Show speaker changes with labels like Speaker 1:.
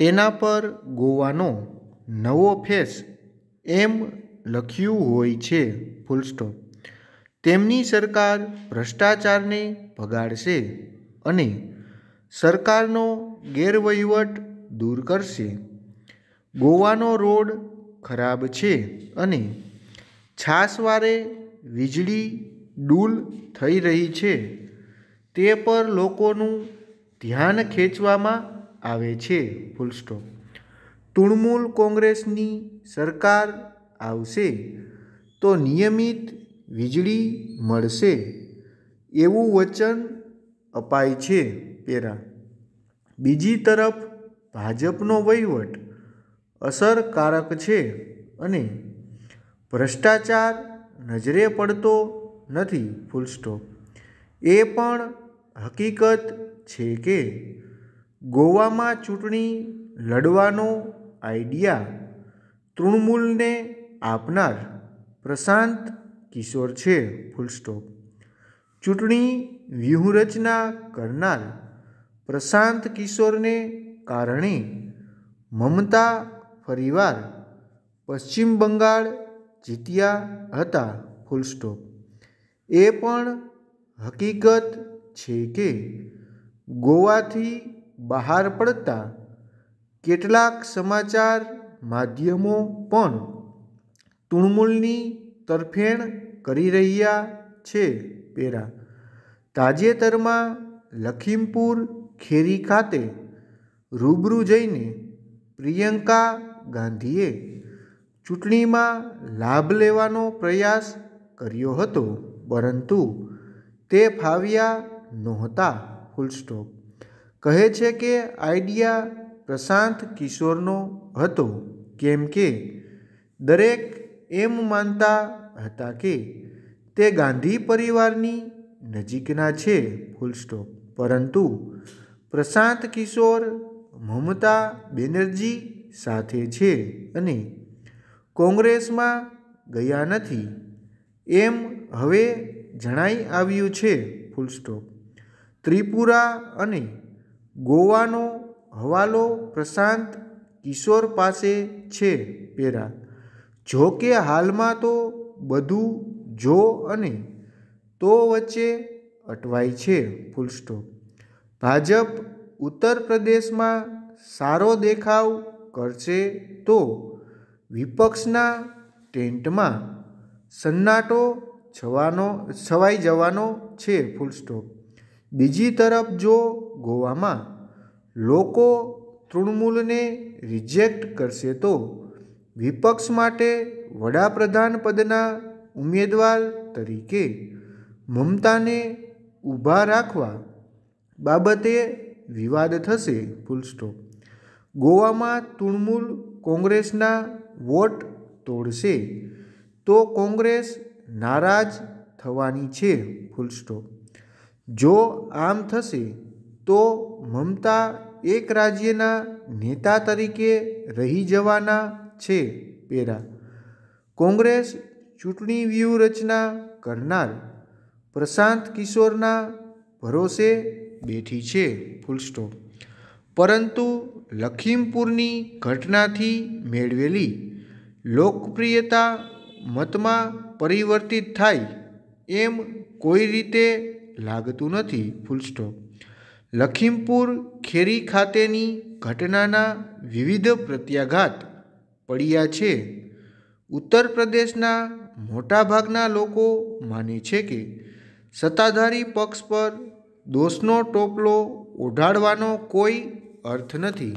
Speaker 1: તેના પર ગોવાનો નવો ફેસ એમ લખ્યું હોય છે ફૂલસ્ટોપ તેમની સરકાર ભ્રષ્ટાચારને ભગાડશે અને સરકારનો ગેરવહીવટ દૂર કરશે ગોવાનો રોડ ખરાબ છે અને છાસવારે વીજળી ડૂલ થઈ રહી છે તે પર લોકોનું ધ્યાન ખેંચવામાં આવે છે ફૂલ તૃણમૂલ કોંગ્રેસની સરકાર આવશે તો નિયમિત વીજળી મળશે એવું વચન અપાય છે પેરા બીજી તરફ ભાજપનો વહીવટ અસરકારક છે અને ભ્રષ્ટાચાર નજરે પડતો નથી ફૂલસ્ટોપ એ પણ હકીકત છે કે ગોવામાં ચૂંટણી લડવાનો આઈડિયા તૃણમૂલને આપનાર પ્રશાંત કિશોર છે ફૂલસ્ટોપ ચૂંટણી વ્યૂહરચના કરનાર પ્રશાંત કિશોરને કારણે મમતા ફરીવાર પશ્ચિમ બંગાળ જીત્યા હતા ફૂલસ્ટોપ એ પણ હકીકત છે કે ગોવાથી બહાર પડતા કેટલાક સમાચાર માધ્યમો પણ તૃણમૂલની તરફેણ કરી રહ્યા છે પેરા તાજેતરમાં લખીમપુર ખેરી ખાતે રૂબરૂ જઈને પ્રિયંકા ગાંધીએ ચૂંટણીમાં લાભ લેવાનો પ્રયાસ કર્યો હતો પરંતુ તે ફાવ્યા નહોતા ફૂલ સ્ટોપ કહે છે કે આઈડિયા પ્રશાંત કિશોરનો હતો કેમ કે દરેક એમ માનતા હતા કે તે ગાંધી પરિવારની નજીકના છે ફૂલ સ્ટોપ પરંતુ પ્રશાંત કિશોર મમતા બેનર્જી સાથે છે અને કોંગ્રેસમાં ગયા નથી એમ હવે જણાઈ આવ્યું છે ફૂલ સ્ટોપ ત્રિપુરા અને ગોવાનો હવાલો પ્રશાંત કિશોર પાસે છે પેરા જો કે હાલમાં તો બધું જો અને તો વચ્ચે અટવાય છે ફૂલસ્ટોપ ભાજપ ઉત્તર પ્રદેશમાં સારો દેખાવ કરશે તો વિપક્ષના ટેન્ટમાં સન્નાટો છવાનો છવાઈ જવાનો છે ફૂલસ્ટોપ બીજી તરફ જો ગોવામાં લોકો તૃણમૂલને રિજેક્ટ કરશે તો વિપક્ષ માટે વડાપ્રધાન પદના ઉમેદવાર તરીકે મમતાને ઊભા રાખવા બાબતે વિવાદ થશે ફૂલસ્ટોપ ગોવામાં તૃણમૂલ કોંગ્રેસના વોટ તોડશે તો કોંગ્રેસ નારાજ થવાની છે ફૂલસ્ટોપ જો આમ થશે તો મમતા એક રાજ્યના નેતા તરીકે રહી જવાના છે પેરા કોંગ્રેસ ચૂંટણી વ્યૂહરચના કરનાર પ્રશાંત કિશોરના ભરોસે બેઠી છે ફૂલસ્ટોપ પરંતુ લખીમપુરની ઘટનાથી મેળવેલી લોકપ્રિયતા મતમાં પરિવર્તિત થાય એમ કોઈ રીતે લાગતું નથી ફૂલ લખીમપુર ખેરી ખાતેની ઘટનાના વિવિધ પ્રત્યાઘાત પડ્યા છે ઉત્તર પ્રદેશના મોટાભાગના લોકો માને છે કે સત્તાધારી પક્ષ પર દોષનો ટોપલો ઓઢાડવાનો કોઈ અર્થ નથી